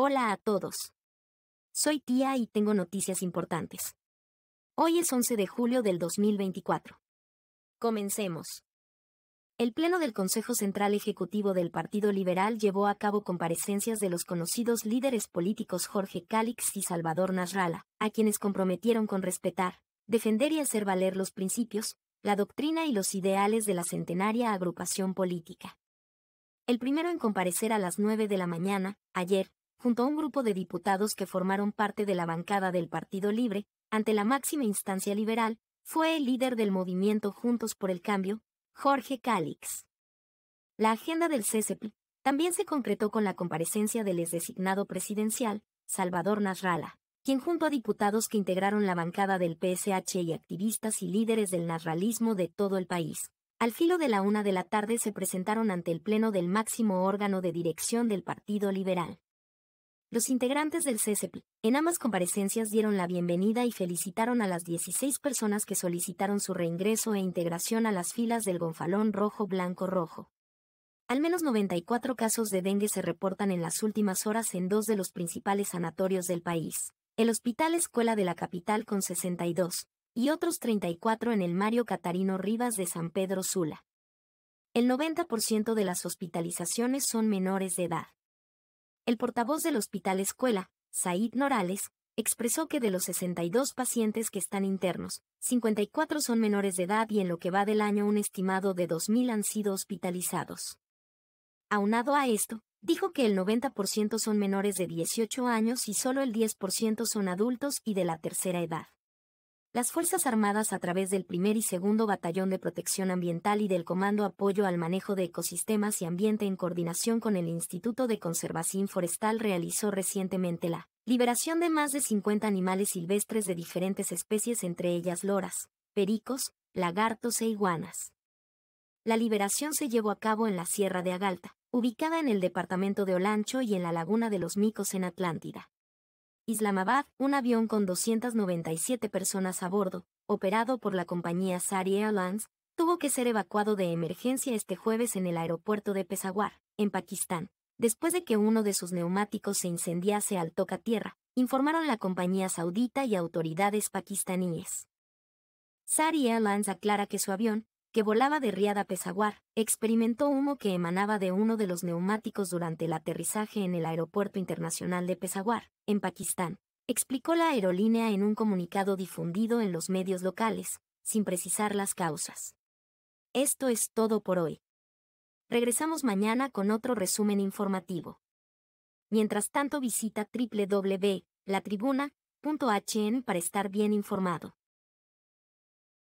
Hola a todos. Soy tía y tengo noticias importantes. Hoy es 11 de julio del 2024. Comencemos. El Pleno del Consejo Central Ejecutivo del Partido Liberal llevó a cabo comparecencias de los conocidos líderes políticos Jorge Cálix y Salvador Nasralla, a quienes comprometieron con respetar, defender y hacer valer los principios, la doctrina y los ideales de la centenaria agrupación política. El primero en comparecer a las 9 de la mañana, ayer, junto a un grupo de diputados que formaron parte de la bancada del Partido Libre, ante la máxima instancia liberal, fue el líder del movimiento Juntos por el Cambio, Jorge Cálix. La agenda del CSP también se concretó con la comparecencia del exdesignado presidencial, Salvador Nasralla, quien junto a diputados que integraron la bancada del PSH y activistas y líderes del narralismo de todo el país, al filo de la una de la tarde se presentaron ante el Pleno del máximo órgano de dirección del Partido Liberal. Los integrantes del CSP en ambas comparecencias dieron la bienvenida y felicitaron a las 16 personas que solicitaron su reingreso e integración a las filas del gonfalón rojo-blanco-rojo. Al menos 94 casos de dengue se reportan en las últimas horas en dos de los principales sanatorios del país. El Hospital Escuela de la Capital con 62, y otros 34 en el Mario Catarino Rivas de San Pedro Sula. El 90% de las hospitalizaciones son menores de edad. El portavoz del Hospital Escuela, Said Norales, expresó que de los 62 pacientes que están internos, 54 son menores de edad y en lo que va del año un estimado de 2.000 han sido hospitalizados. Aunado a esto, dijo que el 90% son menores de 18 años y solo el 10% son adultos y de la tercera edad. Las Fuerzas Armadas a través del primer y segundo Batallón de Protección Ambiental y del Comando Apoyo al Manejo de Ecosistemas y Ambiente en coordinación con el Instituto de Conservación Forestal realizó recientemente la liberación de más de 50 animales silvestres de diferentes especies entre ellas loras, pericos, lagartos e iguanas. La liberación se llevó a cabo en la Sierra de Agalta, ubicada en el departamento de Olancho y en la Laguna de los Micos en Atlántida. Islamabad, un avión con 297 personas a bordo, operado por la compañía Sari Airlines, tuvo que ser evacuado de emergencia este jueves en el aeropuerto de Peshawar, en Pakistán, después de que uno de sus neumáticos se incendiase al tierra, informaron la compañía saudita y autoridades pakistaníes. Sari Airlines aclara que su avión, que volaba de Riada a Pesaguar, experimentó humo que emanaba de uno de los neumáticos durante el aterrizaje en el Aeropuerto Internacional de Pesaguar, en Pakistán, explicó la aerolínea en un comunicado difundido en los medios locales, sin precisar las causas. Esto es todo por hoy. Regresamos mañana con otro resumen informativo. Mientras tanto visita www.latribuna.hn para estar bien informado.